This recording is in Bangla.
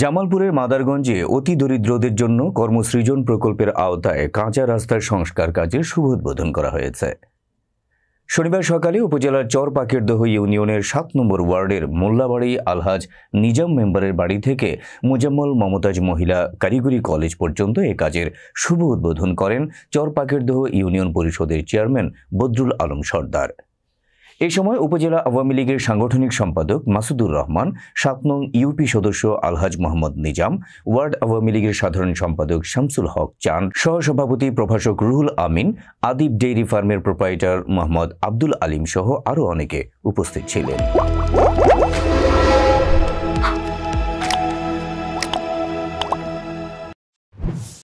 জামালপুরের মাদারগঞ্জে অতি দরিদ্রদের জন্য কর্মসৃজন প্রকল্পের আওতায় কাঁচা রাস্তার সংস্কার কাজের শুভ উদ্বোধন করা হয়েছে শনিবার সকালে উপজেলার চর ইউনিয়নের সাত নম্বর ওয়ার্ডের মোল্লাবাড়ি আলহাজ নিজাম মেম্বারের বাড়ি থেকে মুজাম্মল মমতাজ মহিলা কারিগরি কলেজ পর্যন্ত এ কাজের শুভ উদ্বোধন করেন চর ইউনিয়ন পরিষদের চেয়ারম্যান বদরুল আলম সর্দার এ সময় উপজেলা আওয়ামী লীগের সাংগঠনিক সম্পাদক মাসুদুর রহমান সাতনং ইউপি সদস্য আলহাজ মোহাম্মদ নিজাম ওয়ার্ড আওয়ামী লীগের সাধারণ সম্পাদক শামসুল হক চান সহসভাপতি প্রভাষক রুহুল আমিন আদিব ডেইরি ফার্মের প্রোপাইটার মোহাম্মদ আব্দুল আলিম সহ আরও অনেকে উপস্থিত ছিলেন